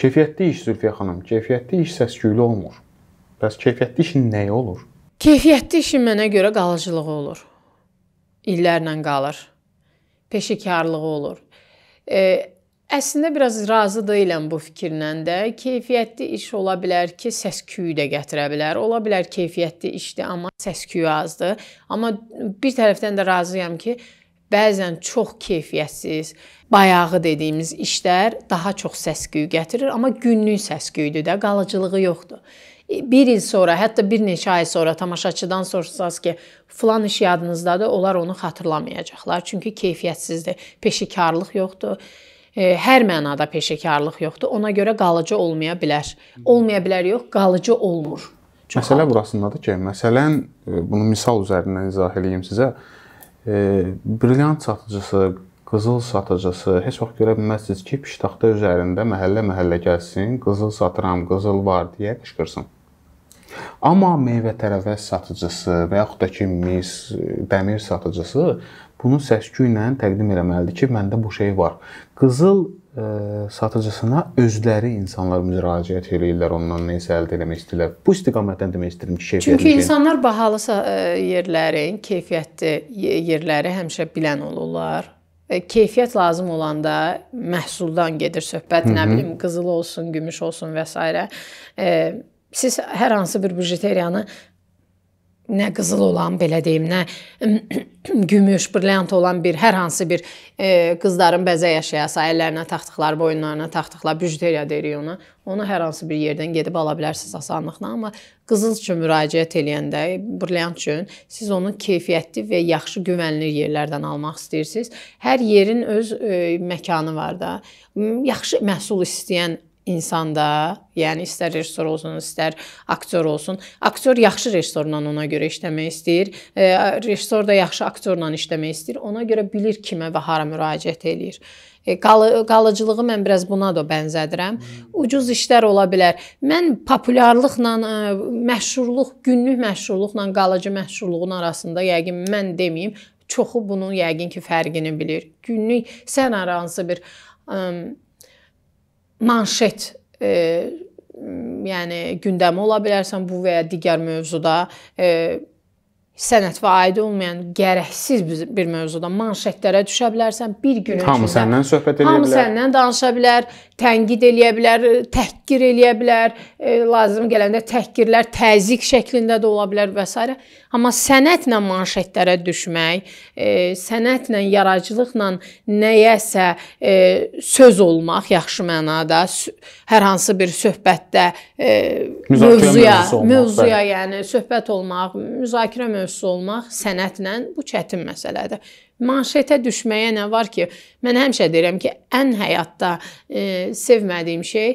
Keyfiyyətli iş Zülfiyə xanım, keyfiyyətli iş səs-küylü olmur. Bəs keyfiyyətli işin nəyi olur? Keyfiyyətli işin mənə görə qalıcılığı olur. İllərlə qalır. Peşəkarlığı olur. E, əslində biraz razı deyiləm bu fikirlə də. Keyfiyyətli iş ola bilər ki, səs-küyü də gətirə bilər. Ola bilər keyfiyyətli işdir, amma səs-küyü azdır. Amma bir tərəfdən də razıyam ki, bəzən çox keyfiyyətsiz, bayağı dediyimiz işlər daha çox səs-küy gətirir, amma günlük səs-küydür də, qalıcılığı yoxdur. 1 e, il sonra, hətta bir neçə ay sonra tamaşaçıdan soruşsanız ki, falan iş yadınızdadır, onlar onu xatırlamayacaqlar. Çünki keyfiyyətsizdir, peşəkarlıq yoxdur. E, hər mənada peşəkarlıq yoxdur. Ona görə qalıcı olmaya bilər. Olmaya bilər yox, qalıcı olmur. Çox Məsələ burasındadır ki, məsələn e, bunu misal üzərindən izah eləyim sizə e, brilyant satıcısı, qızıl satıcısı heç vaxt görə bilməzsiniz ki, piştaxta üzərində məhəllə-məhəllə gəlsin, qızıl satıram, qızıl var deyə qışqırsın. Amma meyvə tərəvəz satıcısı və yaxud da ki, mis, dəmir satıcısı bunu səsküylə təqdim etməlidir ki, məndə bu şey var. Qızıl satıcısına özləri insanlar müraciət eləyirlər, ondan nə isə əldə etmək istəyirlər. Bu istiqamətdən demək istəyirəm ki, e, keyfiyyətli. Çünki insanlar bahalı yerlərin, keyfiyyətli yerləri həmişə bilən olurlar. E, keyfiyyət lazım olanda məhsuldan gedir söhbət, Hı -hı. nə bilim, qızıl olsun, gümüş olsun və s. E, siz hər hansı bir bujitariyanı nə qızıl olan, belə deyim, nə gümüş, brilyant olan bir hər hansı bir e, qızların bəzək əşyası, əllərinə taxdıqları, boyunlarına taxdıqları büjteriya deyirik ona. Onu hər hansı bir yerdən gedib ala bilərsiniz asanlıqla, amma qızıl üçün müraciət eləyəndə, brilyant üçün siz onu keyfiyyətli və yaxşı güvənilir yerlərdən almaq istəyirsiniz. Hər yerin öz e, məkanı var da. Yaxşı məhsul istəyən insanda, yəni istər rejissor olsun, istər aktyor olsun, aktyor yaxşı rejissorla ona görə işləmək istəyir, e, rejissor da yaxşı aktyorla işləmək istəyir. Ona görə bilir kimə və hara müraciət eləyir. E, qalı, qalıcılığı mən biraz buna da bənzədirəm. Ucuz işlər ola bilər. Mən populyarlıqla, e, məşhurluq, günlük məşhurluqla qalıcı məşhurluğun arasında yəqin mən deməyim, çoxu bunun yəqin ki fərqini bilir. Günlük sən hər hansı bir ə, manşet e, yəni gündəmi ola bilərsən bu və ya digər mövzuda e, sənətvə aid olmayan gərəksiz bir mövzuda manşetlərə düşə bilərsən. Bir gün hamı içində, səndən söhbət eləyə hamı bilər. Hamı səndən danışa bilər, tənqid eləyə bilər, təhqir eləyə bilər, e, lazım gələndə təhqirlər təzyiq şəklində də ola bilər və s. Amma sənətlə manşetlərə düşmək, e, sənətlə, yaradıcılıqla nəyəsə e, söz olmaq yaxşı mənada hər hansı bir söhbətdə e, Müzakirə mövzuya, mövzuya, olmaq, mövzuya bəli. yəni söhbət olmaq, müzakirə mövzusu mövzusu olmaq sənətlə bu çətin məsələdir. Manşetə düşməyə nə var ki? Mən həmişə deyirəm ki, ən həyatda e, sevmədiyim şey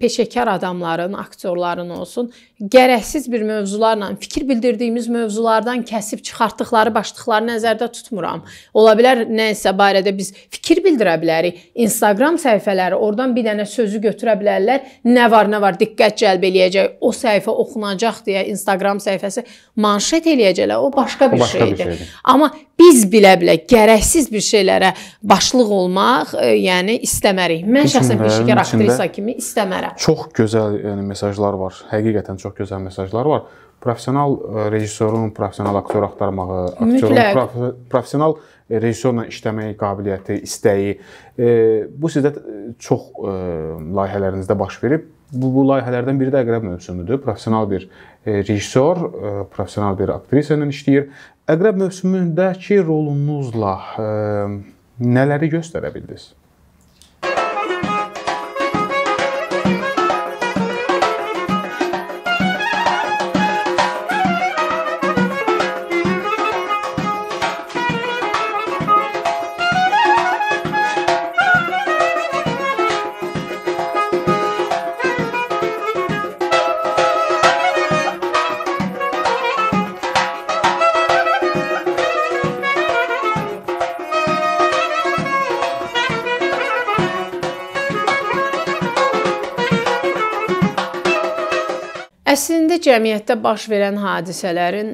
peşəkar adamların, aktyorların olsun, gərəksiz bir mövzularla, fikir bildirdiyimiz mövzulardan kəsib çıxartdıqları başlıqları nəzərdə tutmuram. Ola bilər nə isə barədə biz fikir bildirə bilərik. Instagram səhifələri oradan bir dənə sözü götürə bilərlər. Nə var, nə var diqqət cəlb eləyəcək. O səhifə oxunacaq deyə Instagram səhifəsi manşet eləyəcəklər. O başqa bir, o başqa şeydir. bir şeydir. Amma biz bilə-bilə gərəksiz bir şeylərə başlıq olmaq, e, yəni istəmərik. Mən şəxsən peşəkar aktrisa kimi istəmərəm. Çox gözəl yəni mesajlar var. Həqiqətən çox gözəl mesajlar var. Professional e, rejissorun professional aktyor axtarmağı, aktyorun prof professional e, rejissorla işləməyə qabiliyyəti, istəyi, e, bu sizdə çox layihələrinizdə baş verib. Bu, bu layihələrdən biri də Əqrəb mövsümüdür. Professional bir rejissor, professional bir aktrisa ilə işləyir. Əqrəb mövsümündəki rolunuzla nələri göstərə bildiniz? İndi cəmiyyətdə baş verən hadisələrin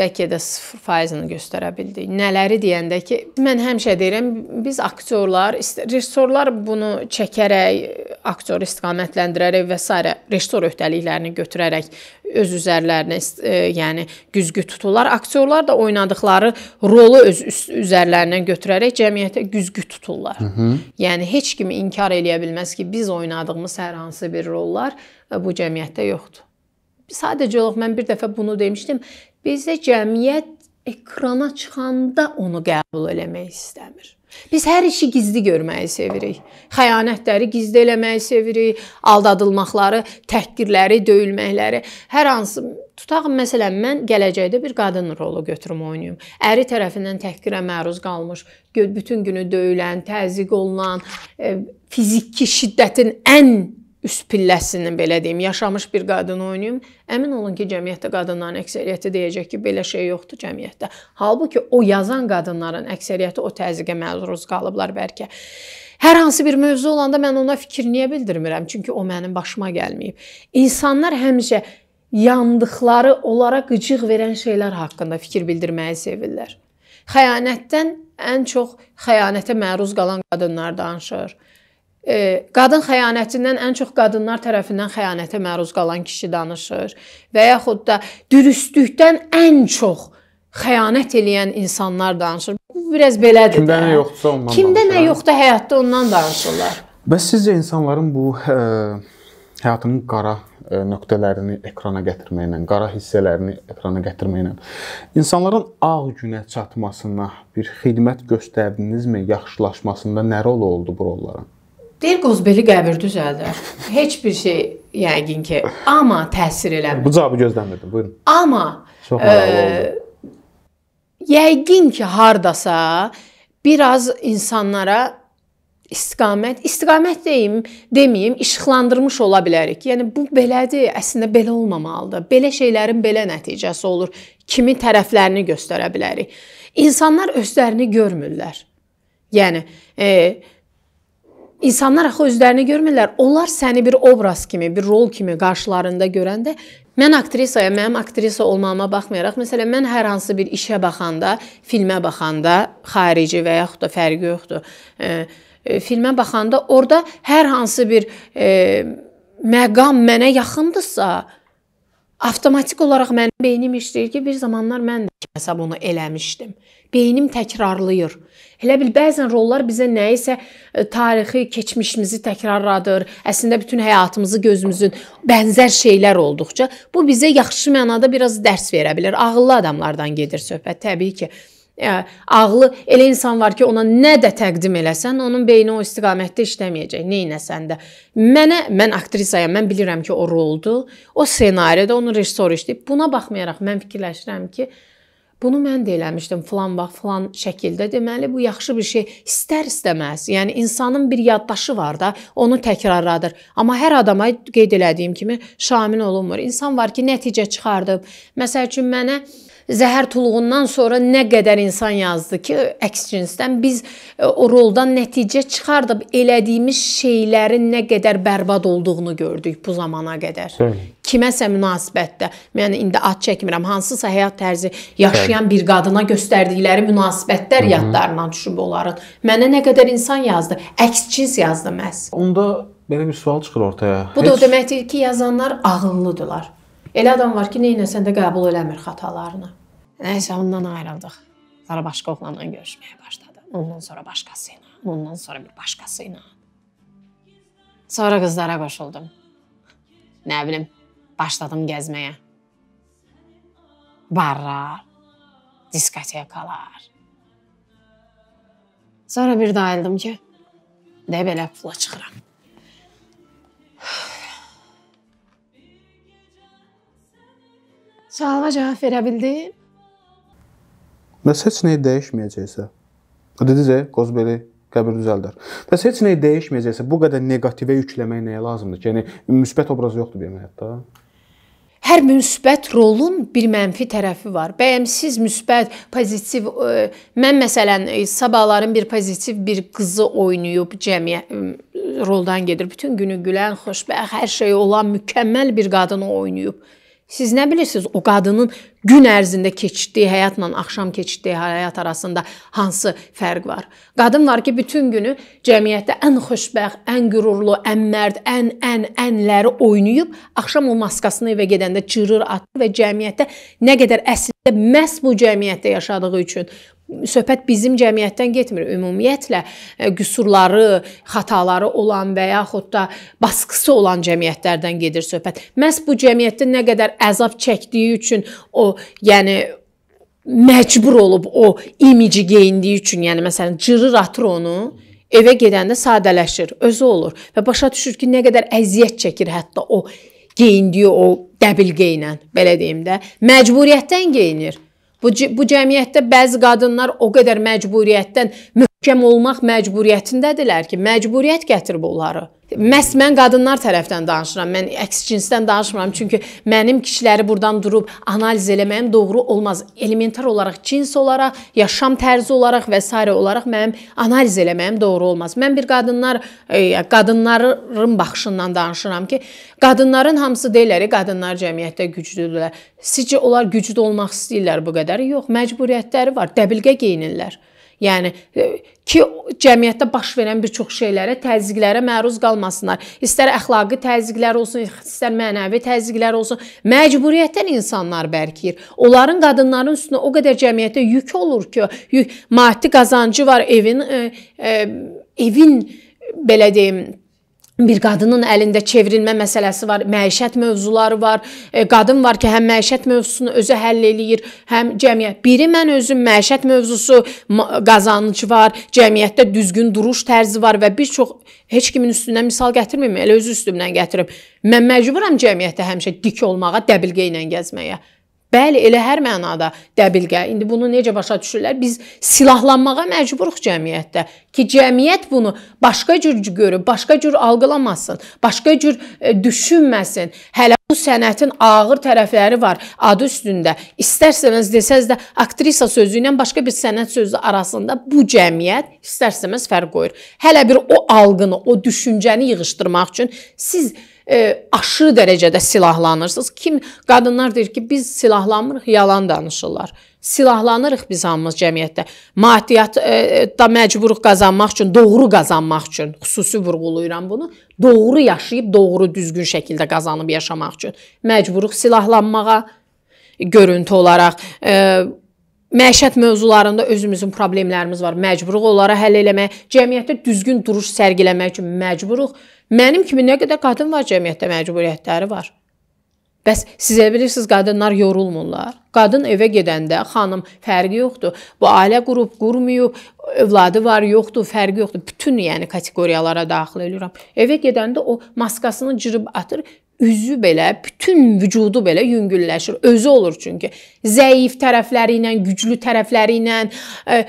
bəlkə də 0%-ni göstərə bildik. Nələri deyəndə ki, mən həmişə deyirəm, biz aktyorlar, rejissorlar bunu çəkərək, aktyoru istiqamətləndirərək və s. rejissor öhdəliklərini götürərək öz üzərlərinə, e, yəni güzgü tuturlar. Aktyorlar da oynadıkları rolu öz üzərlərindən götürərək cəmiyyətə güzgü tuturlar. Hı -hı. Yəni heç kimi inkar eləyə bilməz ki, biz oynadığımız hər hansı bir rollar e, bu cəmiyyətdə yoxdur. Sadəcə olaraq mən bir dəfə bunu demişdim. Bizdə cəmiyyət ekrana çıxanda onu qəbul eləmək istəmir. Biz hər işi gizli görməyi sevirik. Xəyanətləri gizli eləməyi sevirik, aldadılmaqları, təhqirləri, döyülməkləri. Hər hansı tutaq məsələn mən gələcəkdə bir qadın rolu götürüm oynayım. Əri tərəfindən təhqirə məruz qalmış, bütün günü döyülən, təzyiq olunan, e, fiziki şiddətin ən üst pilləsini belə deyim, yaşamış bir qadını oynayım, əmin olun ki, cəmiyyətdə qadınların əksəriyyəti deyəcək ki, belə şey yoxdur cəmiyyətdə. Halbuki o yazan qadınların əksəriyyəti o təzyiqə məruz qalıblar bəlkə. Hər hansı bir mövzu olanda mən ona fikir niyə bildirmirəm? Çünki o mənim başıma gəlməyib. İnsanlar həmişə yandıqları, onlara qıcıq verən şeylər haqqında fikir bildirməyi sevirlər. Xəyanətdən ən çox xəyanətə məruz qalan qadınlar danışır. Qadın xəyanətindən ən çox qadınlar tərəfindən xəyanətə məruz qalan kişi danışır və yaxud da dürüstlükdən ən çox xəyanət eləyən insanlar danışır. Bu biraz belədir. Kimdə də. nə yoxdursa ondan. Kimdə danışır. nə hə? yoxdur həyatda ondan danışırlar. Bəs sizcə insanların bu ə, hə, həyatının qara ə, e, nöqtələrini ekrana gətirməklə, qara hissələrini ekrana gətirməklə insanların ağ günə çatmasına bir xidmət göstərdinizmi, yaxşılaşmasında nə rol oldu bu rolların? Deyir qozbeli qəbir düzəldər. Heç bir şey yəqin ki, amma təsir eləmir. Bu cavabı gözləmirdim. Buyurun. Amma çox maraqlı e, oldu. Ə, yəqin ki, hardasa biraz insanlara istiqamət, istiqamət deyim, deməyim, işıqlandırmış ola bilərik. Yəni bu belədir, əslində belə olmamalıdır. Belə şeylərin belə nəticəsi olur. Kimi tərəflərini göstərə bilərik. İnsanlar özlərini görmürlər. Yəni e, İnsanlar axı özlərini görmürlər. Onlar səni bir obraz kimi, bir rol kimi qarşılarında görəndə mən aktrisayam, mənim aktrisa olmağıma baxmayaraq, məsələn, mən hər hansı bir işə baxanda, filmə baxanda, xarici və yaxud da fərqi yoxdur. E, e, filmə baxanda orada hər hansı bir e, məqam mənə yaxındırsa, Avtomatik olaraq mənim beynim işləyir ki, bir zamanlar mən də kimsə bunu eləmişdim. Beynim təkrarlayır. Elə bil bəzən rollar bizə nəyisə e, tarixi, keçmişimizi təkrarladır. Əslində bütün həyatımızı gözümüzün bənzər şeylər olduqca bu bizə yaxşı mənada biraz dərs verə bilər. Ağıllı adamlardan gedir söhbət təbii ki. Hə, ağlı elə insan var ki, ona nə də təqdim eləsən, onun beyni o istiqamətdə işləməyəcək. Neynəsən də. Mənə mən aktrisayam, mən bilirəm ki, o roldur. O ssenaridə onun rejissoru işləyib. Buna baxmayaraq mən fikirləşirəm ki, Bunu mən də eləmişdim falan vaxt falan şəkildə. Deməli bu yaxşı bir şey istər istəməz. Yəni insanın bir yaddaşı var da, onu təkrarladır. Amma hər adama qeyd elədiyim kimi şamil olunmur. İnsan var ki, nəticə çıxardıb. Məsəl üçün mənə zəhər tuluğundan sonra nə qədər insan yazdı ki, əks cinsdən biz e, o roldan nəticə çıxardıb elədiyimiz şeylərin nə qədər bərbad olduğunu gördük bu zamana qədər. Bəli. Kiməsə münasibətdə, mən yəni indi ad çəkmirəm, hansısa həyat tərzi yaşayan Bəli. bir qadına göstərdikləri münasibətlər Hı -hı. yadlarına düşüb onların. Mənə nə qədər insan yazdı, əks cins yazdı məhz. Onda belə bir sual çıxır ortaya. Bu Heç... da o deməkdir ki, yazanlar ağıllıdılar. Elə adam var ki, nə etsən də qəbul eləmir xatalarını. Neyse ondan ayrıldık. Sonra başka oğlanla görüşmeye başladı. Ondan sonra başkasıyla, ondan sonra bir başkasıyla. Sonra kızlara koşuldum. Ne bileyim, başladım gezmeye. Barlar, diskotekalar. Sonra bir daha dayıldım ki, de belə pula çıxıram. Sualıma cevap verə Bəs heç nə dəyişməyəcəksə, dedicə Qozbeli qəbir düzəldər. Bəs heç nə dəyişməyəcəksə, bu qədər neqativə yükləmək nəyə lazımdır? Yəni müsbət obraz yoxdur benim həyatda. Hər müsbət rolun bir mənfi tərəfi var. Bəyəmsiz müsbət, pozitiv e, mən məsələn e, sabahların bir pozitiv bir qızı oynayıb cəmiyyət e, roldan gedir. Bütün günü gülən, xoşbəxt, hər şeyi olan mükəmməl bir qadını oynayıb Siz nə bilirsiniz o qadının gün ərzində keçirdiyi həyatla axşam keçirdiyi həyat arasında hansı fərq var? Qadın var ki, bütün günü cəmiyyətdə ən xoşbəxt, ən qürurlu, ən mərd, ən ən ənləri oynayıb, axşam o maskasını evə gedəndə cırır atır və cəmiyyətdə nə qədər əslində məhz bu cəmiyyətdə yaşadığı üçün söhbət bizim cəmiyyətdən getmir. Ümumiyyətlə e, qüsurları, xataları olan və yaxud da baskısı olan cəmiyyətlərdən gedir söhbət. Məs bu cəmiyyətdə nə qədər əzab çəkdiyi üçün o, yəni məcbur olub o imici geyindiyi üçün, yəni məsələn cırır atır onu, evə gedəndə sadələşir, özü olur və başa düşür ki, nə qədər əziyyət çəkir hətta o geyindiyi o dəbilqə ilə, belə deyim də, məcburiyyətdən geyinir. Bu, bu cəmiyyətdə bəzi qadınlar o qədər məcburiyyətdən cəm olmaq məcburiyyətindədirlər ki, məcburiyyət gətirib onları. Məs mən qadınlar tərəfdən danışıram. Mən əks cinsdən danışmıram, çünki mənim kişiləri burdan durub analiz eləməyim doğru olmaz. Elementar olaraq cins olaraq, yaşam tərzi olaraq və s. olaraq mənim analiz eləməyim doğru olmaz. Mən bir qadınlar e, qadınların baxışından danışıram ki, qadınların hamısı deyirlər, e, qadınlar cəmiyyətdə güclüdürlər. Sizcə onlar güclü olmaq istəyirlər bu qədər? Yox, məcburiyyətləri var. Dəbilqə geyinirlər. Yəni e, ki, cəmiyyətdə baş verən bir çox şeylərə, təzyiqlərə məruz qalmasınlar. İstər əxlaqi təzyiqlər olsun, istər mənəvi təzyiqlər olsun, məcburiyyətdən insanlar bərkir. Onların qadınların üstünə o qədər cəmiyyətdə yük olur ki, yük, maddi qazancı var, evin e, e, evin belə deyim bir qadının əlində çevrilmə məsələsi var, məişət mövzuları var. E, qadın var ki, həm məişət mövzusunu özü həll eləyir, həm cəmiyyət. Biri mən özüm məişət mövzusu qazanıcı var, cəmiyyətdə düzgün duruş tərzi var və bir çox heç kimin üstündən misal gətirmirəm, elə öz üstümdən gətirirəm. Mən məcburam cəmiyyətdə həmişə dik olmağa, dəbilqə ilə gəzməyə. Bəli, elə hər mənada dəbilqə. İndi bunu necə başa düşürlər? Biz silahlanmağa məcburuq cəmiyyətdə ki, cəmiyyət bunu başqa cür görüb, başqa cür algılamasın, başqa cür e, düşünməsin. Hələ bu sənətin ağır tərəfləri var adı üstündə. İstərsəniz desəz də aktrisa sözü ilə başqa bir sənət sözü arasında bu cəmiyyət istərsəniz fərq qoyur. Hələ bir o alqını, o düşüncəni yığışdırmaq üçün siz e, aşırı dərəcədə silahlanırsınız. Kim qadınlar deyir ki, biz silahlanmırıq, yalan danışırlar. Silahlanırıq biz hamımız cəmiyyətdə. Maddiyyat e, da məcburuq qazanmaq üçün, doğru qazanmaq üçün, xüsusi vurğulayıram bunu. Doğru yaşayıb, doğru düzgün şəkildə qazanıb yaşamaq üçün məcburuq silahlanmağa görüntü olaraq e, Məişət mövzularında özümüzün problemlərimiz var. Məcburuq onları həll eləməyə, cəmiyyətdə düzgün duruş sərgiləmək üçün məcburuq. Mənim kimi nə qədər qadın var cəmiyyətdə məcburiyyətləri var. Bəs siz bilirsiniz qadınlar yorulmurlar. Qadın evə gedəndə xanım fərqi yoxdur. Bu ailə qurub, qurmayıb, övladı var, yoxdur, fərqi yoxdur. Bütün yəni kateqoriyalara daxil edirəm. Evə gedəndə o maskasını cırıb atır, üzü belə, bütün vücudu belə yüngülləşir. Özü olur çünki. Zəif tərəfləri ilə, güclü tərəfləri ilə ə,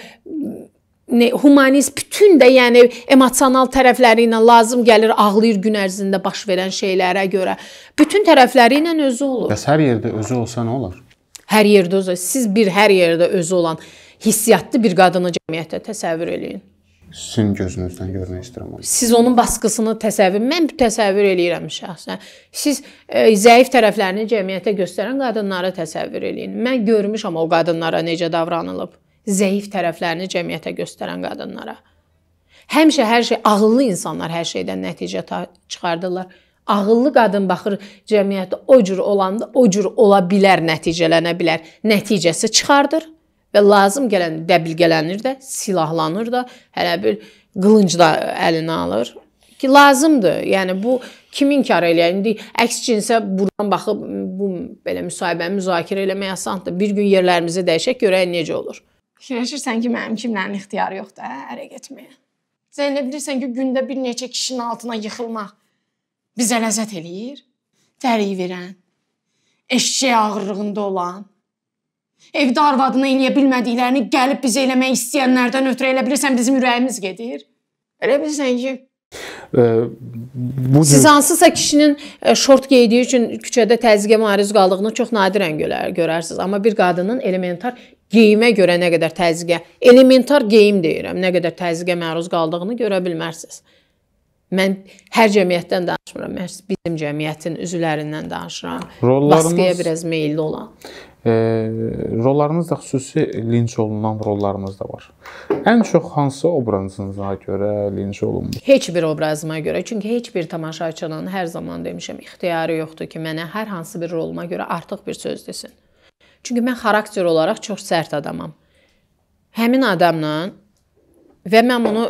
humanist bütün də yəni emosional tərəfləri ilə lazım gəlir ağlayır gün ərzində baş verən şeylərə görə. Bütün tərəfləri ilə özü olur. Bəs hər yerdə özü olsa nə olar? Hər yerdə özü. Siz bir hər yerdə özü olan hissiyatlı bir qadını cəmiyyətdə təsəvvür eləyin. Sizin gözünüzdən görmək istəyirəm onu. Siz onun baskısını təsəvvür, mən təsəvvür eləyirəm şəxsən. Siz e, zəif tərəflərini cəmiyyətə göstərən qadınları təsəvvür eləyin. Mən görmüşəm o qadınlara necə davranılıb zəif tərəflərini cəmiyyətə göstərən qadınlara. Həmişə hər şey ağıllı insanlar hər şeydən nəticə çıxardırlar. Ağıllı qadın baxır cəmiyyətdə o cür olanda o cür ola bilər, nəticələnə bilər. Nəticəsi çıxardır və lazım gələn dəbilgələnir də, silahlanır da, hələ bir qılınc da əlinə alır ki, lazımdır. Yəni bu kim inkar eləyir? İndi əks cinsə burdan baxıb bu belə müsahibəni müzakirə eləmək asandır. Bir gün yerlərimizi dəyişək görək necə olur. Fikirləşirsən ki, mənim kimlərin ixtiyarı yoxdur, hə, ərə getməyə. Sən elə bilirsən ki, gündə bir neçə kişinin altına yıxılmaq bizə ləzzət eləyir? Dəriyi verən, eşşək ağırlığında olan, evdə arvadına eləyə bilmədiklərini gəlib bizə eləmək istəyənlərdən ötürü elə bilirsən bizim ürəyimiz gedir. Elə bilirsən ki, bu Siz hansısa kişinin e, şort geydiyi üçün küçədə təzyiqə maruz qaldığını çox nadirən görərsiniz, amma bir qadının elementar geyimə görə nə qədər təzyiqə, elementar geyim deyirəm, nə qədər təzyiqə məruz qaldığını görə bilmərsiniz. Mən hər cəmiyyətdən danışmıram, məhz bizim cəmiyyətin üzvlərindən danışıram. Rollarımız, Baskıya biraz meylli olan. E, rollarımız da xüsusi linç olunan rollarımız da var. Ən çox hansı obrazınıza görə linç olunmuş? Heç bir obrazıma görə, çünki heç bir tamaşaçının hər zaman demişəm, ixtiyarı yoxdur ki, mənə hər hansı bir roluma görə artıq bir söz desin. Çünki mən xarakter olaraq çox sərt adamam. Həmin adamla və mən bunu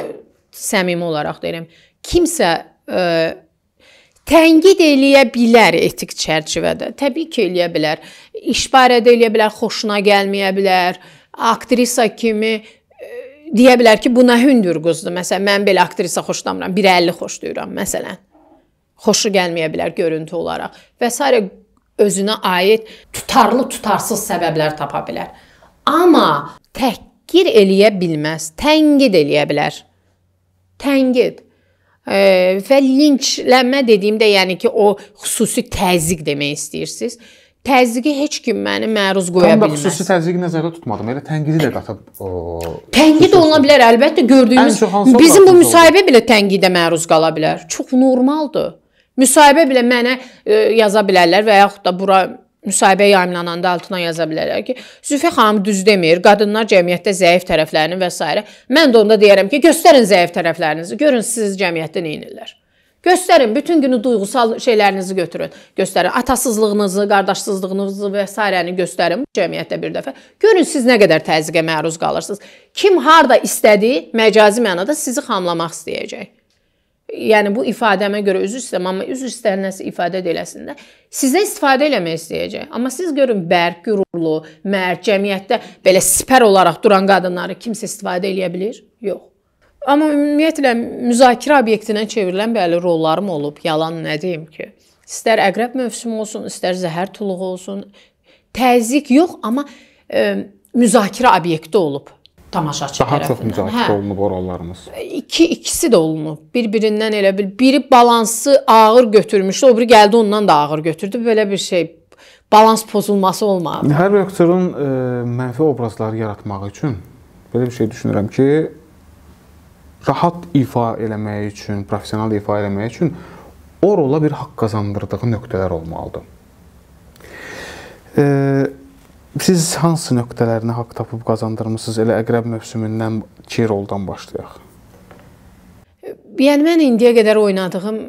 səmimi olaraq deyirəm. Kimsə ə, e, tənqid eləyə bilər etik çərçivədə. Təbii ki, eləyə bilər. İş barədə eləyə bilər, xoşuna gəlməyə bilər. Aktrisa kimi e, deyə bilər ki, bu nə hündür qızdır. Məsələn, mən belə aktrisa xoşlamıram. 1.50 xoşlayıram məsələn. Xoşu gəlməyə bilər görüntü olaraq və s özünə aid tutarlı, tutarsız səbəblər tapa bilər. Amma təhqir eləyə bilməz, tənqid eləyə bilər. Tənqid e, və linçlənmə dediyimdə, yəni ki, o xüsusi təzyiq demək istəyirsiniz. Təzyiqi heç kim məni məruz qoya bilməz. Tam da xüsusi təzyiqi nəzərdə tutmadım. Elə tənqidi də qatıb. Tənqid oluna bilər əlbəttə gördüyümüz. Bizim bu müsahibə oldu? belə tənqidə məruz qala bilər. Çox normaldır. Müsahibə belə mənə e, yaza bilərlər və yaxud da bura müsahibə yayımlananda altına yaza bilərlər ki, Zülfiyyə xanım düz demir, qadınlar cəmiyyətdə zəif tərəflərini və s. Mən də onda deyərəm ki, göstərin zəif tərəflərinizi, görün siz cəmiyyətdə nə edirlər. Göstərin, bütün günü duyğusal şeylərinizi götürün. Göstərin atasızlığınızı, qardaşsızlığınızı və s.ni göstərin cəmiyyətdə bir dəfə. Görün siz nə qədər təzyiqə məruz qalırsınız. Kim harda istədiyi məcazi mənada sizi xamlamaq istəyəcək yəni bu ifadəmə görə üzr istəyirəm, amma üzr istər nəsə ifadə eləsin də. Sizə istifadə eləmək istəyəcək. Amma siz görün bərk, qürurlu, mərd cəmiyyətdə belə sipər olaraq duran qadınları kimsə istifadə eləyə bilər? Yox. Amma ümumiyyətlə müzakirə obyektinə çevrilən bəli rollarım olub, yalan nə deyim ki? İstər əqrəb mövsümü olsun, istər zəhər tuluğu olsun, təzyiq yox, amma e, müzakirə obyekti olub tamaşaçı Daha tərəfindən. Daha çox müzakirə hə. olunub orallarımız. E, iki ikisi də olunub. Bir-birindən elə bil biri balansı ağır götürmüşdü, o biri gəldi ondan da ağır götürdü. Belə bir şey balans pozulması olmadı. Hər bir aktyorun e, mənfi obrazları yaratmağı üçün belə bir şey düşünürəm ki, rahat ifa eləmək üçün, professional ifa eləmək üçün o rola bir haqq qazandırdığı nöqtələr olmalıdır. Eee Siz hansı nöqtələrinə haqq tapıb qazandırmısınız elə əqrəb mövsümündən ki roldan başlayaq? Yəni mən indiyə qədər oynadığım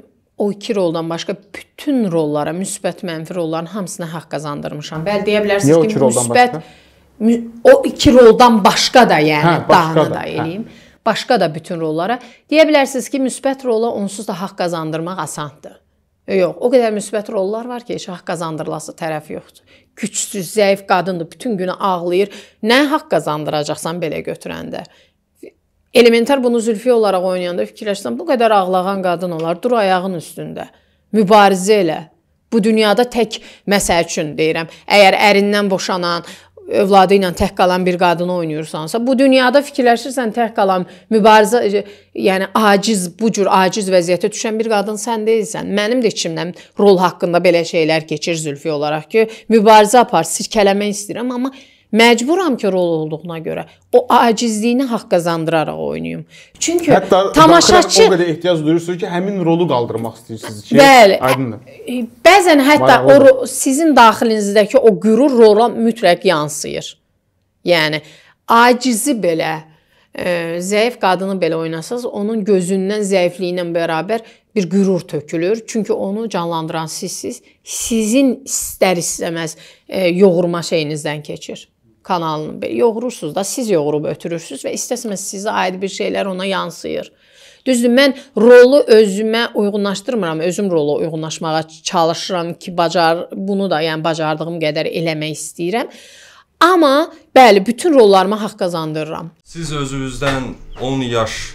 o iki roldan başqa bütün rollara, müsbət, mənfi rolların hamısına haqq qazandırmışam. Bəli deyə bilərsiniz ki, müsbət mü, o iki roldan başqa da, yəni hə, başqa da, da hə. eləyim. Hə. Başqa da bütün rollara. Deyə bilərsiniz ki, müsbət rola onsuz da haqq qazandırmaq asandır. E, yox, o qədər müsbət rollar var ki, heç haqq qazandırılası tərəf yoxdur. Gücsüz, zəif qadındır, bütün günü ağlayır. Nə haqq qazandıracaqsan belə götürəndə? Elementar bunu zülfi olaraq oynayanda fikirləşsən, bu qədər ağlağan qadın olar, dur ayağın üstündə. Mübarizə elə. Bu dünyada tək məsəl üçün deyirəm, əgər ərindən boşanan, övladı ilə tək qalan bir qadını oynayırsansa, bu dünyada fikirləşirsən tək qalan, mübarizə, e, yəni aciz, bu cür aciz vəziyyətə düşən bir qadın sən deyilsən. Mənim də içimdən rol haqqında belə şeylər keçir zülfi olaraq ki, mübarizə apar, sirkələmək istəyirəm, amma Məcburam ki, rol olduğuna görə o acizliyini haqq qazandıraraq oynayım. Çünki Hətta tamaşaçı o qədər ehtiyac duyursunuz ki, həmin rolu qaldırmaq istəyirsiniz ki, bəli, aydındır. E, bəzən hətta Bayağı o sizin daxilinizdəki o qürur rola mütləq yansıyır. Yəni acizi belə ə, e, zəif qadını belə oynasaz, onun gözündən zəifliyi ilə bərabər bir qürur tökülür. Çünki onu canlandıran sizsiz, sizin istər istəməz e, yoğurma şeyinizdən keçir kanalını yoğurursunuz da siz yoğurub ötürürsünüz və istəsəməz sizə aid bir şeylər ona yansıyır. Düzdür, mən rolu özümə uyğunlaşdırmıram, özüm rola uyğunlaşmağa çalışıram ki, bacar bunu da, yəni bacardığım qədər eləmək istəyirəm. Amma bəli, bütün rollarıma haqq qazandırıram. Siz özünüzdən 10 yaş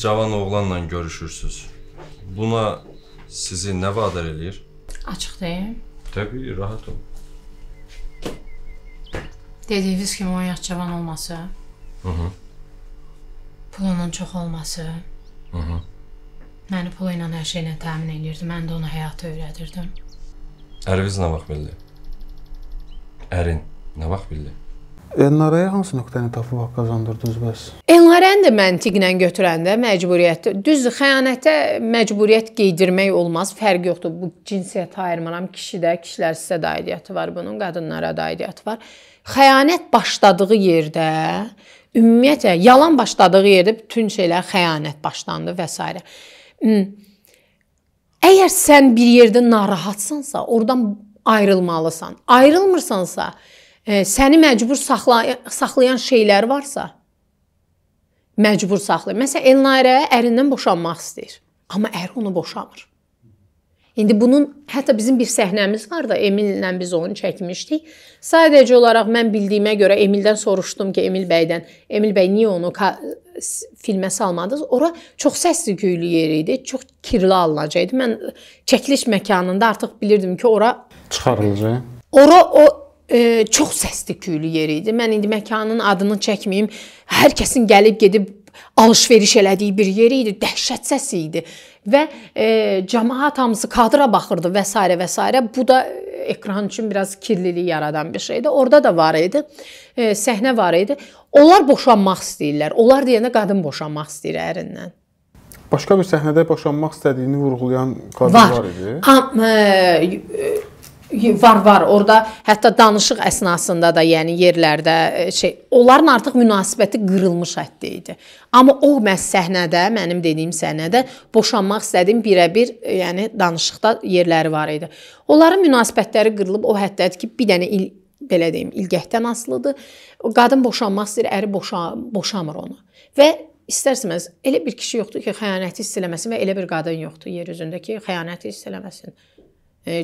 cavan oğlanla görüşürsüz. Buna sizi nə vadar eləyir? Açıq deyim. Təbii, rahat olun. Dediyiniz kimi oyaq cavan olması. Hı -hı. Pulunun çox olması. Hı -hı. Məni pulu ilə hər şeylə təmin edirdi. Mən də ona həyatı öyrədirdim. Əriniz nə vaxt bildi? Ərin nə vaxt bildi? Elnaraya hansı nöqtəni tapıb haqq qazandırdınız bəs? Elnarəni də məntiqlə götürəndə məcburiyyətdir. Düzdür, xəyanətə məcburiyyət qeydirmək olmaz, fərq yoxdur. Bu cinsiyyət ayırmıram. Kişidə, kişilər sizə də aidiyyəti var bunun, qadınlara da aidiyyəti var xəyanət başladığı yerdə ümumiyyətlə yalan başladığı yerdə bütün şeylər xəyanət başlandı və s. Hmm. Əgər sən bir yerdə narahatsansa, oradan ayrılmalısan. Ayrılmırsansa, e, səni məcbur saxlayan, saxlayan şeylər varsa, məcbur saxlayır. Məsələn, Elnarə ərindən boşanmaq istəyir, amma əri onu boşamır. İndi bunun hətta bizim bir səhnəmiz var da Emillə biz onu çəkmişdik. Sadəcə olaraq mən bildiyimə görə Emildən soruşdum ki, Emil bəydən, Emil bəy niyə onu filmə salmadınız? Ora çox səsli güylü yer idi, çox kirli alınacaqdı. Mən çəkiliş məkanında artıq bilirdim ki, ora çıxarılacaq. Ora o e, çox səsli güylü yer idi. Mən indi məkanın adını çəkməyim. Hər kəsin gəlib gedib alış-veriş elədiyi bir yer idi. Dəhşət səsi idi və e, cəmaət hamısı kadra baxırdı və s. və s. Bu da e, ekran üçün biraz kirlilik yaradan bir şeydir. Orda da var idi. E, səhnə var idi. Onlar boşanmaq istəyirlər. Onlar deyəndə qadın boşanmaq istəyir ərindən. Başqa bir səhnədə boşanmaq istədiyini vurğulayan qadın var, var idi. Am, e, e Var, var. Orda hətta danışıq əsnasında da, yəni yerlərdə e, şey, onların artıq münasibəti qırılmış həddə idi. Amma o məs səhnədə, mənim dediyim səhnədə boşanmaq istədim birə-bir, e, yəni danışıqda yerləri var idi. Onların münasibətləri qırılıb o həddədir ki, bir dənə il belə deyim, ilgəhdən asılıdır. Qadın boşanmaq istəyir, əri boşa boşamır onu. Və istərsəniz elə bir kişi yoxdur ki, xəyanəti hiss eləməsin və elə bir qadın yoxdur yer üzündə ki, xəyanəti hiss eləməsin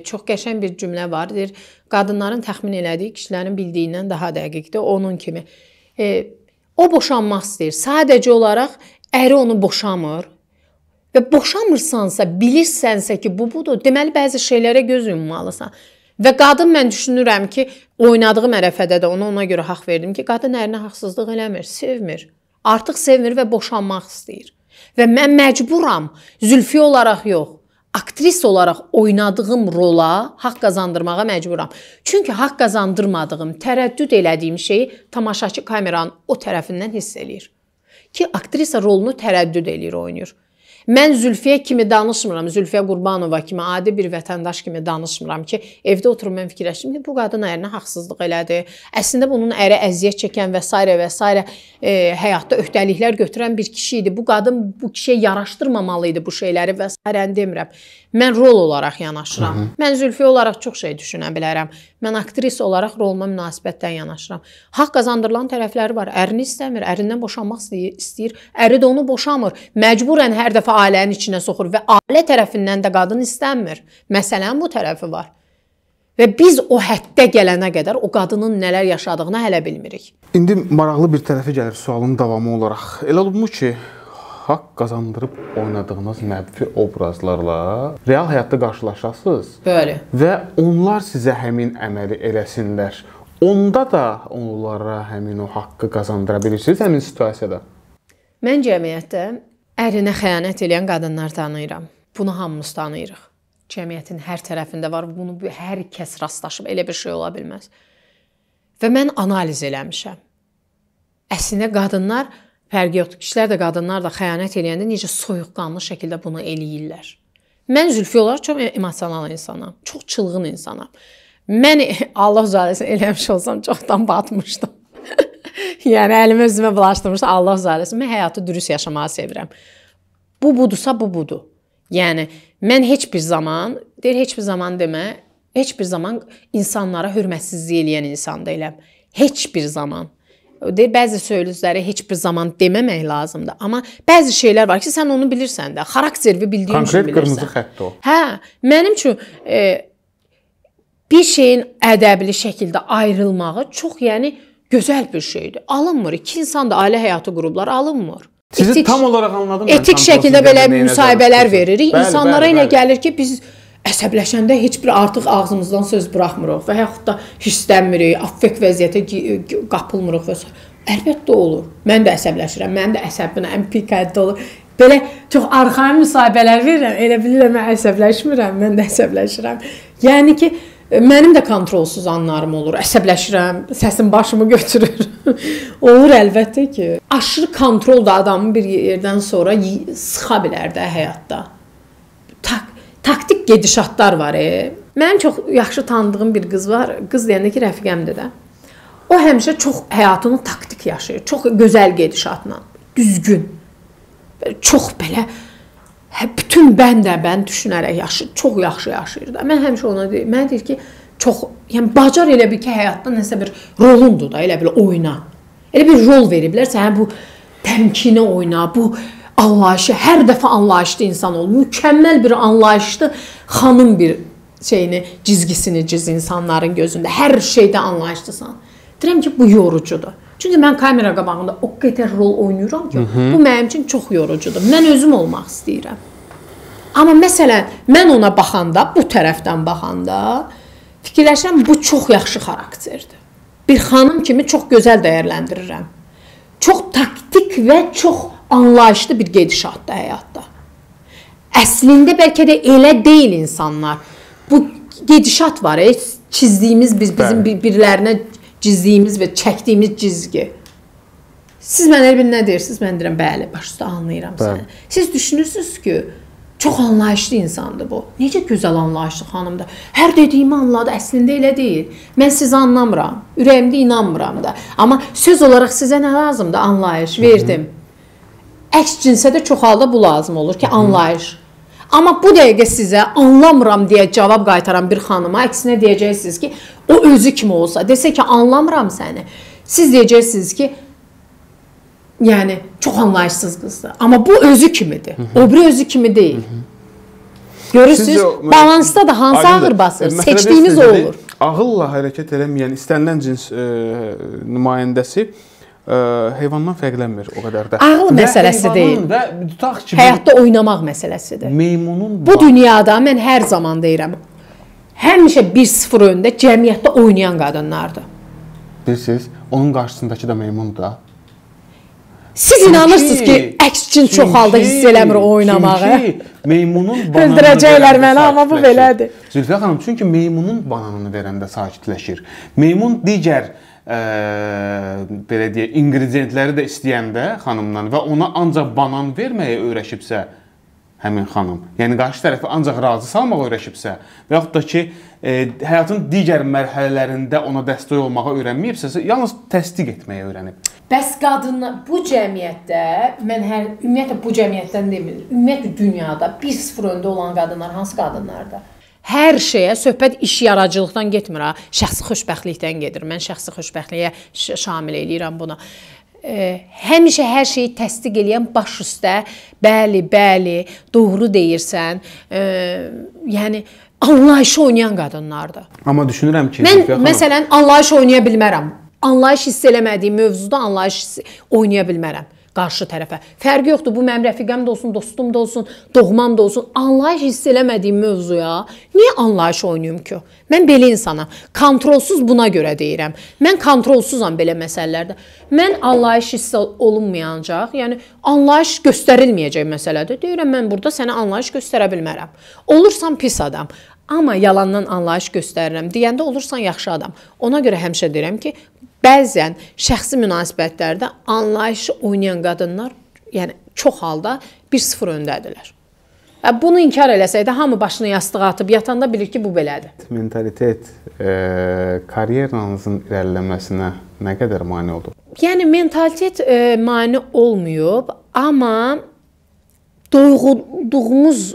çox qəşəng bir cümlə var. Deyir, qadınların təxmin elədiyi kişilərin bildiyindən daha dəqiqdir, onun kimi. E, o boşanmaq istəyir. Sadəcə olaraq əri onu boşamır. Və boşamırsansa, bilirsənsə ki, bu budur, deməli bəzi şeylərə göz yummalısan. Və qadın mən düşünürəm ki, oynadığım ərəfədə də ona ona görə haqq verdim ki, qadın ərinə haqsızlıq eləmir, sevmir. Artıq sevmir və boşanmaq istəyir. Və mən məcburam, zülfi olaraq yox aktrisa olaraq oynadığım rola haqq qazandırmağa məcburam. Çünki haqq qazandırmadığım, tərəddüd elədiyim şeyi tamaşaçı kameranın o tərəfindən hiss eləyir. Ki aktrisa rolunu tərəddüd eləyir, oynayır. Mən Zülfiyə kimi danışmıram, Zülfiyə Qurbanova kimi adi bir vətəndaş kimi danışmıram ki, evdə oturub mən fikirləşdim ki, bu qadın ərinə haqsızlıq elədi. Əslində bunun əri əziyyət çəkən və s. və s. E, həyatda öhdəliklər götürən bir kişi idi. Bu qadın bu kişiyə yaraşdırmamalı idi bu şeyləri və s. demirəm. Mən rol olaraq yanaşıram. Hı -hı. Mən Zülfiyə olaraq çox şey düşünə bilərəm. Mən aktrisa olaraq roluma münasibətdən yanaşıram. Haqq qazandırılan tərəfləri var. Ərini istəmir, ərindən boşanmaq istəyir. Əri də onu boşamır. Məcburən hər dəfə hədəfi ailənin içinə soxur və ailə tərəfindən də qadın istənmir. Məsələn bu tərəfi var. Və biz o həddə gələnə qədər o qadının nələr yaşadığını hələ bilmirik. İndi maraqlı bir tərəfi gəlir sualın davamı olaraq. Elə olubmu ki, haqq qazandırıb oynadığınız mənfi obrazlarla real həyatda qarşılaşasınız. Bəli. Və onlar sizə həmin əməli eləsinlər. Onda da onlara həmin o haqqı qazandıra bilirsiniz həmin situasiyada. Mən cəmiyyətdə Ərinə xəyanət edən qadınlar tanıyıram. Bunu hamımız tanıyırıq. Cəmiyyətin hər tərəfində var. Bunu hər kəs rastlaşıb. Elə bir şey ola bilməz. Və mən analiz eləmişəm. Əslində qadınlar fərqi yoxdur. Kişilər də qadınlar da xəyanət eləyəndə necə soyuqqanlı şəkildə bunu eləyirlər. Mən zülfi olaraq çox e, emosional insanam. Çox çılğın insanam. Mən Allah zəhləsin eləmiş olsam çoxdan batmışdım. yəni əlimi özümə bulaşdırmışam. Allah zəhləsin. Mən həyatı dürüst yaşamağı sevirəm. Bu budursa bu budur. Yəni mən heç bir zaman, deyir heç bir zaman demə, heç bir zaman insanlara hörmətsizlik eləyən insan deyiləm. Heç bir zaman. Deyir bəzi sözləri heç bir zaman deməmək lazımdır. Amma bəzi şeylər var ki, sən onu bilirsən də, xaraktervi bildiyin üçün bilirsən. Konkret qırmızı xətt o. Hə, mənim üçün e, bir şeyin ədəbli şəkildə ayrılmağı çox, yəni gözəl bir şeydir. Alınmır. İki insan da ailə həyatı qurublar, alınmır. Sizi etik, tam olaraq anladım mən. Etik şəkildə belə müsahibələr veririk. Bəli, İnsanlara bəli, bəli. elə gəlir ki, biz əsəbləşəndə heç bir artıq ağzımızdan söz buraxmırıq və yaxud da hirslənmirik, affek vəziyyətə qapılmırıq və s. Əlbəttə olur. Mən də əsəbləşirəm. Mən də əsəbinəm, pik həddə olur. Belə çox arxaik müsahibələr verirəm. Elə bilirəm mən əsəbləşmirəm, mən də əsəbləşirəm. Yəni ki, Mənim də kontrolsuz anlarım olur. Əsəbləşirəm, səsim başımı götürür. olur əlbəttə ki. Aşırı kontrol da adamı bir yerdən sonra sıxa bilər də həyatda. Tak taktik gedişatlar var. E. Mənim çox yaxşı tanıdığım bir qız var. Qız deyəndə ki, rəfiqəmdir də. O həmişə çox həyatını taktik yaşayır. Çox gözəl gedişatla, düzgün. Çox belə hə, bütün bən də bən düşünərək yaxşı, çox yaxşı yaşayır da. Mən həmişə ona deyirəm, mənə deyir ki, çox, yəni bacar elə bil ki, həyatda nəsə bir rolundur da, elə bil oyna. Elə bir rol veriblər sənə bu təmkinə oyna, bu anlayışı, hər dəfə anlayışlı insan ol. Mükəmməl bir anlayışlı xanım bir şeyini, cizgisini ciz insanların gözündə. Hər şeydə anlayışlısan. Deyirəm ki, bu yorucudur. Çünki mən kamera qabağında o qədər rol oynayıram ki, Hı mhm. -hı. bu mənim üçün çox yorucudur. Mən özüm olmaq istəyirəm. Amma məsələn, mən ona baxanda, bu tərəfdən baxanda fikirləşirəm bu çox yaxşı xarakterdir. Bir xanım kimi çox gözəl dəyərləndirirəm. Çox taktik və çox anlayışlı bir gedişatdır həyatda. Əslində bəlkə də elə deyil insanlar. Bu gedişat var, heç çizdiyimiz biz bizim Bəli. bir, birlərinə cizdiyimiz və çəkdiyimiz cizgi. Siz mənə elə bir nə deyirsiniz? Mən deyirəm, bəli, baş üstə anlayıram səni. Siz düşünürsüz ki, çox anlayışlı insandır bu. Necə gözəl anlayışlı xanımdır. Hər dediyimi anladı, əslində elə deyil. Mən sizi anlamıram, ürəyimdə inanmıram da. Amma söz olaraq sizə nə lazımdır? Anlayış verdim. Hı -hı. Əks cinsə də çox halda bu lazım olur ki, anlayış. Hı -hı Amma bu dəqiqə sizə anlamıram deyə cavab qaytaran bir xanıma əksinə deyəcəksiniz ki, o özü kimi olsa, desə ki, anlamıram səni. Siz deyəcəksiniz ki, yəni çox anlayışsız qızdır. Amma bu özü kimidir. O biri özü kimi deyil. Görürsüz, balansda da hansı ağır basır? E, Seçdiyiniz o yəni olur. Ağılla hərəkət eləməyən istənilən cins e, nümayəndəsi e, ə, heyvandan fərqlənmir o qədər də. Ağıl məsələsi və deyil. Və tutaq ki, həyatda oynamaq məsələsidir. Meymunun bu dünyada mən hər zaman deyirəm. Həmişə 1-0 öndə cəmiyyətdə oynayan qadınlardır. Bilirsiniz, onun qarşısındakı da meymundur da. Siz çünki, inanırsınız ki, əks cins çox halda hiss eləmir o oynamağı. Çünki meymunun bananını öldürəcəklər məni, amma bu belədir. Zülfiyyə xanım, çünki meymunun bananını verəndə sakitləşir. Meymun digər ə, belə deyək, inqridiyentləri də istəyəndə xanımdan və ona ancaq banan verməyə öyrəşibsə həmin xanım, yəni qarşı tərəfi ancaq razı salmağa öyrəşibsə və yaxud da ki, ə, həyatın digər mərhələlərində ona dəstək olmağa öyrənməyibsə, yalnız təsdiq etməyə öyrənib. Bəs qadınlar bu cəmiyyətdə, mən hər ümumiyyətlə bu cəmiyyətdən demirəm, ümumiyyətlə dünyada 1-0 öndə olan qadınlar hansı qadınlardır? hər şeyə söhbət iş yaradıcılıqdan getmir ha, şəxsi xoşbəxtlikdən gedir. Mən şəxsi xoşbəxtliyə şamil eləyirəm bunu. Ə, e, həmişə hər şeyi təsdiq edən baş üstə, bəli, bəli, doğru deyirsən, ə, e, yəni anlayışı oynayan qadınlardır. Amma düşünürəm ki, mən xanım... məsələn anlayış oynaya bilmərəm. Anlayış hiss eləmədiyim mövzuda anlayış oynaya bilmərəm qarşı tərəfə. Fərqi yoxdur, bu mənim rəfiqəm də olsun, dostum da olsun, doğmam da olsun. Anlayış hiss eləmədiyim mövzuya niyə anlayış oynayım ki? Mən belə insanam. Kontrolsuz buna görə deyirəm. Mən kontrolsuzam belə məsələlərdə. Mən anlayış hiss olunmayacaq, yəni anlayış göstərilməyəcək məsələdir. Deyirəm mən burada sənə anlayış göstərə bilmərəm. Olursan pis adam, amma yalandan anlayış göstərirəm deyəndə olursan yaxşı adam. Ona görə həmişə deyirəm ki, bəzən şəxsi münasibətlərdə anlayışı oynayan qadınlar, yəni çox halda 1-0 öndədirlər. Bunu inkar eləsəydi hamı başını yastığa atıb yatanda bilir ki, bu belədir. Mentalitet e, karyeranızın irəliləməsinə nə qədər mane oldu? Yəni mentalitet e, mane olmayıb, amma doyğulduğumuz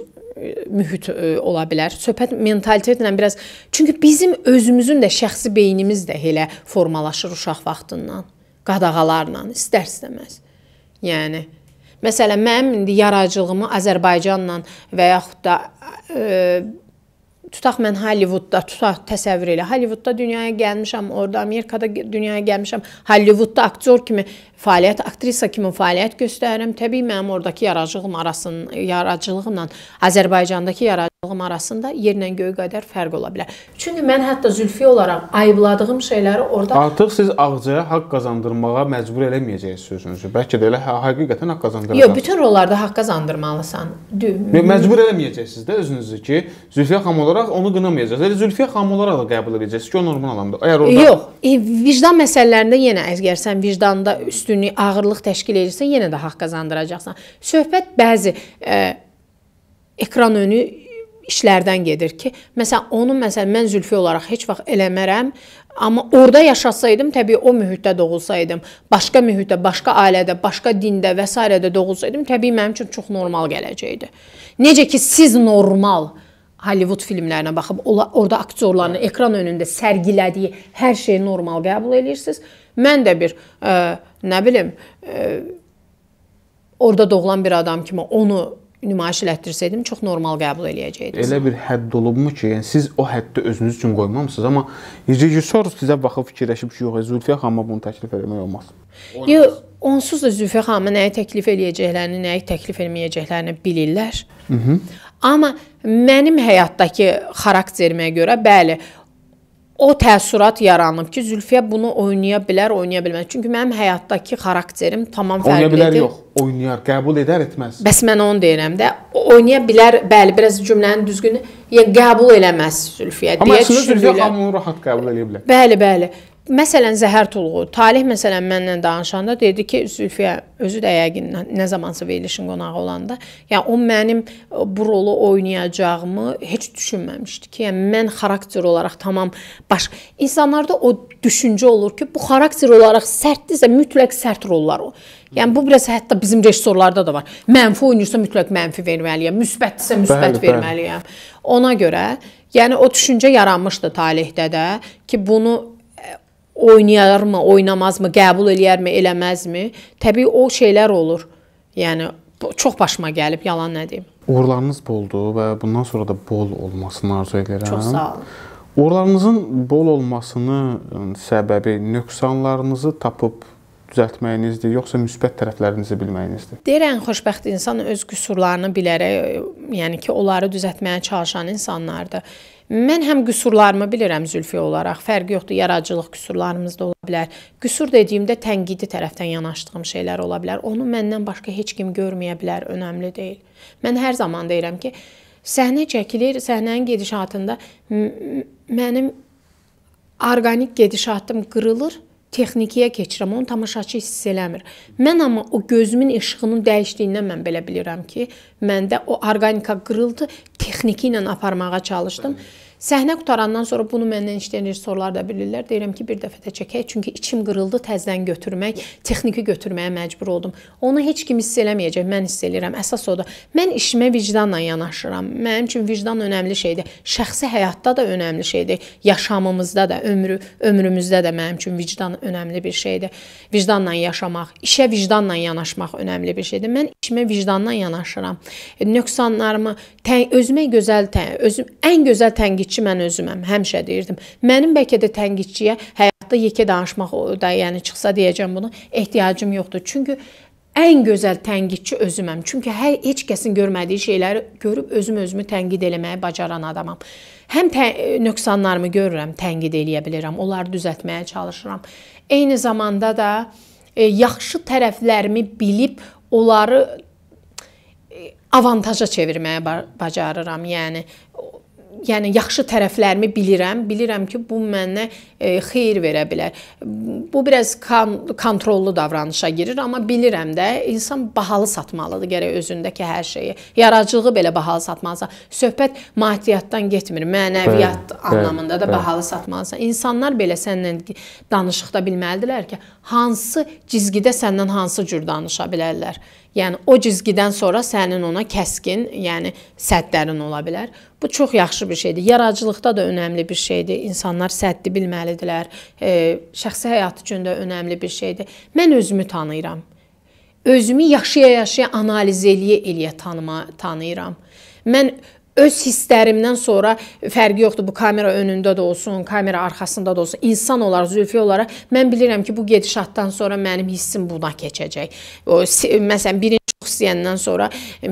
mühit e, ola bilər. Söhbət mentalitetlə biraz çünki bizim özümüzün də şəxsi beynimiz də elə formalaşır uşaq vaxtından, qadağalarla, istər-istəməz. Yəni məsələn mənim indi yaradıcılığımı Azərbaycanla və yaxud da ə, e, tutaq mən Hollywoodda, tutaq təsəvvür elə. Hollywoodda dünyaya gəlmişəm, orada Amerikada dünyaya gəlmişəm. Hollywoodda aktyor kimi fəaliyyət, aktrisa kimi fəaliyyət göstərirəm. Təbii mənim ordakı yaradıcılığım arasın, yaradıcılığımla Azərbaycandakı yaradıcılığım yaratdığım arasında yerlə göy qədər fərq ola bilər. Çünki mən hətta zülfi olaraq ayıbladığım şeyləri orada Artıq siz ağcaya haqq qazandırmağa məcbur eləməyəcəksiniz sözünüzü. Bəlkə də elə hə, həqiqətən haqq qazandıracaqsınız. Yox, bütün rollarda haqq qazandırmalısan. Məcbur eləməyəcəksiniz də özünüzü ki, Zülfiyə xanım olaraq onu qınamayacaqsınız. Elə Zülfiyə xanım olaraq da qəbul edəcəksiniz ki, o normal adamdır. Əgər orada Yox, e, vicdan məsələlərində yenə əgər sən vicdanda üstünlük, ağırlıq təşkil edirsən, yenə də haqq qazandıracaqsan. Söhbət bəzi e, ekran önü işlərdən gedir ki, məsələn onun məsələn mən zülfi olaraq heç vaxt eləmərəm, amma orada yaşasaydım, təbii o mühitdə doğulsaydım, başqa mühitdə, başqa ailədə, başqa dində və s. doğulsaydım, təbii mənim üçün çox normal gələcəkdi. Necə ki siz normal Hollywood filmlərinə baxıb orada aktyorların ekran önündə sərgilədiyi hər şeyi normal qəbul edirsiniz. Mən də bir ə, e, nə bilim, ə, e, orada doğulan bir adam kimi onu nümayiş elətdirsəydim çox normal qəbul eləyəcəydiniz. Elə bir hədd olubmu ki, yəni siz o həddi özünüz üçün qoymamısınız, amma rejissor sizə baxıb fikirləşib ki, yox, e, Zülfiyə xanıma bunu təklif etmək olmaz. Yox, onsuz da Zülfiyə xanıma nəyi təklif eləyəcəklərini, nəyi təklif etməyəcəklərini bilirlər. Mhm. Amma mənim həyatdakı xarakterimə görə bəli, o təəssürat yaranıb ki, Zülfiyə bunu oynaya bilər, oynaya bilməz. Çünki mənim həyatdakı xarakterim tamam fərqlidir. Oynaya bilər yox, oynayar, qəbul edər etməz. Bəs mən onu deyirəm də, oynaya bilər, bəli, biraz cümlənin düzgün, ya qəbul eləməz Zülfiyə Amma deyə düşünürəm. Amma Zülfiyə hamını rahat qəbul eləyə bilər. Bəli, bəli. Məsələn, zəhər tuluğu. Talih məsələn mənlə danışanda dedi ki, Zülfiyə özü də yəqin nə zamansa verilişin qonağı olanda, yəni o mənim bu rolu oynayacağımı heç düşünməmişdi ki, yəni mən xarakter olaraq tamam baş insanlarda o düşüncə olur ki, bu xarakter olaraq sərtdirsə mütləq sərt rollar o. Yəni bu biraz hətta bizim rejissorlarda da var. Mənfi oynayırsa mütləq mənfi verməliyəm, müsbətdirsə müsbət bəli, verməliyəm. Bəli. Ona görə, yəni o düşüncə yaranmışdı Talihdə də ki, bunu oynayarmı, oynamazmı, qəbul eləyərmi, eləməzmi? Təbii o şeylər olur. Yəni çox başıma gəlib, yalan nə deyim. Uğurlarınız boldur və bundan sonra da bol olmasını arzu edirəm. Çox sağ olun. Uğurlarınızın bol olmasının səbəbi nöqsanlarınızı tapıb düzəltməyinizdir, yoxsa müsbət tərəflərinizi bilməyinizdir? Deyirəm, xoşbəxt insan öz qüsurlarını bilərək, yəni ki, onları düzəltməyə çalışan insanlardır. Mən həm qüsurlarımı bilirəm zülfi olaraq, fərqi yoxdur, yaradıcılıq qüsurlarımız da ola bilər. Qüsur dediyimdə tənqidi tərəfdən yanaşdığım şeylər ola bilər. Onu məndən başqa heç kim görməyə bilər, önəmli deyil. Mən hər zaman deyirəm ki, səhnə çəkilir, səhnənin gedişatında mənim orqanik gedişatım qırılır texnikiyə keçirəm, onu tamaşaçı hiss eləmir. Mən amma o gözümün işığının dəyişdiyindən mən belə bilirəm ki, məndə o orqanika qırıldı, texniki ilə aparmağa çalışdım. Hı -hı. Səhnə qutarandan sonra bunu məndən işləyən rejissorlar da bilirlər. Deyirəm ki, bir dəfə də çəkək, çünki içim qırıldı təzədən götürmək, texniki götürməyə məcbur oldum. Onu heç kim hiss eləməyəcək, mən hiss eləyirəm. Əsas odur. Mən işimə vicdanla yanaşıram. Mənim üçün vicdan önəmli şeydir. Şəxsi həyatda da önəmli şeydir. Yaşamımızda da, ömrü ömrümüzdə də mənim üçün vicdan önəmli bir şeydir. Vicdanla yaşamaq, işə vicdanla yanaşmaq önəmli bir şeydir. Mən işimə vicdanla yanaşıram. Nöqsanlarımı, özümə gözəl, özüm ən gözəl tənqid tənqidçi mən özüməm, həmişə deyirdim. Mənim bəlkə də tənqidçiyə həyatda yekə danışmaq da, yəni çıxsa deyəcəm bunu, ehtiyacım yoxdur. Çünki ən gözəl tənqidçi özüməm. Çünki hər heç kəsin görmədiyi şeyləri görüb özüm özümü tənqid eləməyi bacaran adamam. Həm tə, e, nöqsanlarımı görürəm, tənqid eləyə bilirəm, onları düzəltməyə çalışıram. Eyni zamanda da e, yaxşı tərəflərimi bilib onları e, avantaja çevirməyə bacarıram. Yəni yəni yaxşı tərəflərimi bilirəm. Bilirəm ki, bu mənə e, xeyir verə bilər. Bu biraz kontrollu davranışa girir, amma bilirəm də insan bahalı satmalıdır gərək özündəki hər şeyi. Yaradıcılığı belə bahalı satmalısan. Söhbət maddiyyatdan getmir, mənəviyyat bəli, anlamında bəli, da bahalı bəli. satmalısan. İnsanlar belə səninlə danışıqda bilməlidirlər ki, hansı cizgidə səndən hansı cür danışa bilərlər. Yəni o cizgidən sonra sənin ona kəskin, yəni səddlərin ola bilər. Bu çox yaxşı bir şeydir. Yaradıcılıqda da önəmli bir şeydir. İnsanlar səddi bilməlidirlər. E, şəxsi həyat üçün də önəmli bir şeydir. Mən özümü tanıyıram. Özümü yaşaya-yaşaya analiz eləyə-eləyə tanıma tanıyıram. Mən öz hisslərimdən sonra fərqi yoxdur bu kamera önündə də olsun, kamera arxasında da olsun. İnsan olaraq, zülfi olaraq mən bilirəm ki, bu gedişatdan sonra mənim hissim buna keçəcək. O məsələn birinci istəyəndən sonra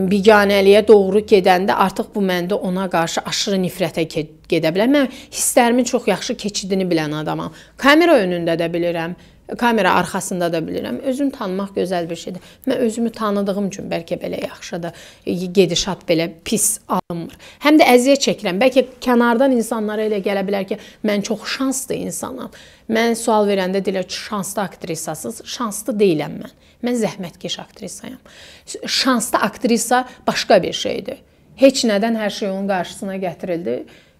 biganəliyə doğru gedəndə artıq bu məndə ona qarşı aşırı nifrətə gedə bilər. Mən hisslərimin çox yaxşı keçidini bilən adamam. Kamera önündə də bilirəm, kamera arxasında da bilirəm. Özüm tanımaq gözəl bir şeydir. Mən özümü tanıdığım üçün bəlkə belə yaxşıdır. E, gedişat belə pis alınmır. Həm də əziyyət çəkirəm. Bəlkə kənardan insanlara elə gələ bilər ki, mən çox şanslı insanam. Mən sual verəndə deyirlər ki, şanslı aktrisasız. Şanslı deyiləm mən. Mən zəhmətkeş aktrisayam. Şanslı aktrisa başqa bir şeydir. Heç nədən hər şey onun qarşısına gətirildi.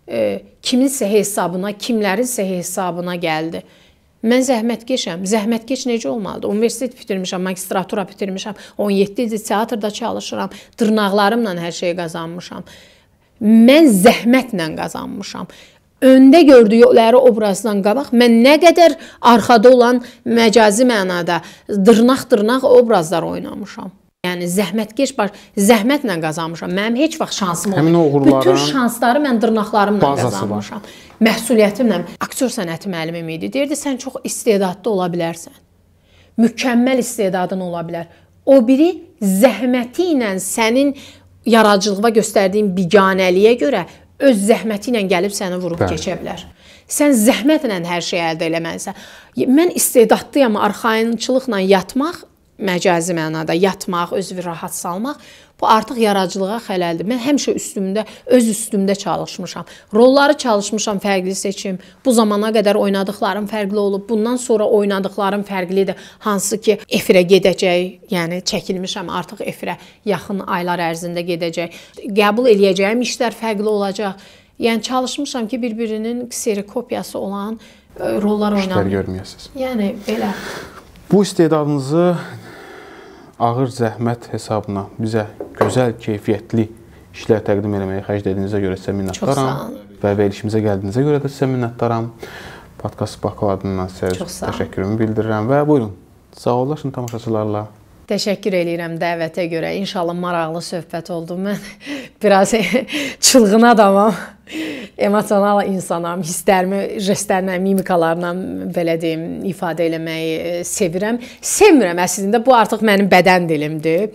E, kiminsə hesabına, kimlərinsə hesabına gəldi. Mən zəhmətkeşəm. Zəhmətkeş necə olmalıdır? Universitet bitirmişəm, magistratura bitirmişəm, 17 ildir teatrda çalışıram, dırnaqlarımla hər şeyi qazanmışam. Mən zəhmətlə qazanmışam öndə gördükləri obrazdan qabaq mən nə qədər arxada olan məcazi mənada dırnaq-dırnaq obrazlar oynamışam. Yəni zəhmətkeş baş, zəhmətlə qazanmışam. Mənim heç vaxt şansım olmayıb. Bütün şansları mən dırnaqlarımla qazanmışam. Var. Məsuliyyətimlə. Aktyor sənəti müəllimim idi. Deyirdi, sən çox istedadlı ola bilərsən. Mükəmməl istedadın ola bilər. O biri zəhməti ilə sənin yaradıcılığa göstərdiyin biganəliyə görə öz zəhməti ilə gəlib səni vurub Bəli. keçə bilər. Sən zəhmətlə hər şeyi əldə eləməlisən. Mən istedadlıyam, arxayınçılıqla yatmaq məcazi mənada yatmaq, özünü rahat salmaq bu artıq yaradıcılığa xələldir. Mən həmişə üstümdə, öz üstümdə çalışmışam. Rolları çalışmışam, fərqli seçim. Bu zamana qədər oynadıqlarım fərqli olub. Bundan sonra oynadıqlarım fərqlidir. Hansı ki, efirə gedəcək, yəni çəkilmişəm artıq efirə yaxın aylar ərzində gedəcək. Qəbul eləyəcəyim işlər fərqli olacaq. Yəni çalışmışam ki, bir-birinin kseri kopyası olan e, rollar oynayım. İşlər görməyəsiz. Yəni belə Bu istedadınızı ağır zəhmət hesabına bizə gözəl, keyfiyyətli işlər təqdim eləməyə xərclə dediyinizə görə sizə minnətdaram və verilişimizə gəldiyinizə görə də sizə minnətdaram. Podkast Bakal adından sizə təşəkkürümü bildirirəm və buyurun. Sağollaşın tamaşaçılarla. Təşəkkür eləyirəm dəvətə görə. İnşallah maraqlı söhbət oldu. Mən biraz çılğın adamam emosional insanam, hisslərimi jestlərlə, mimikalarla belə deyim, ifadə eləməyi e, sevirəm. Sevmirəm əslində bu artıq mənim bədən dilimdir.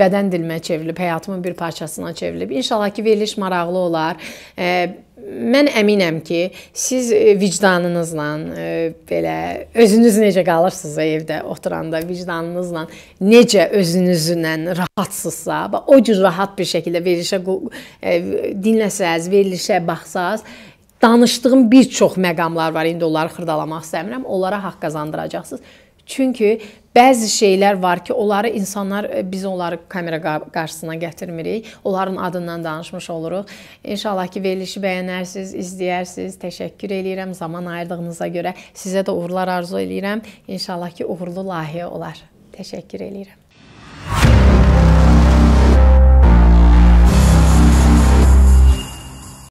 Bədən dilimə çevrilib, həyatımın bir parçasına çevrilib. İnşallah ki, veriliş maraqlı olar. E, Mən əminəm ki, siz e, vicdanınızla e, belə özünüz necə qalırsınız evdə oturanda vicdanınızla necə özünüzlə rahatsızsa, o cür rahat bir şəkildə verilişə e, dinləsəz, verilişə baxsaz, danışdığım bir çox məqamlar var. İndi onları xırdalamaq istəmirəm. Onlara haqq qazandıracaqsınız Çünki Bəzi şeylər var ki, onları insanlar e, biz onları kamera qarşısına gətirmirik. Onların adından danışmış oluruq. İnşallah ki, verilişi bəyənərsiz, izləyərsiz. Təşəkkür eləyirəm zaman ayırdığınıza görə. Sizə də uğurlar arzu eləyirəm. İnşallah ki, uğurlu layihə olar. Təşəkkür eləyirəm.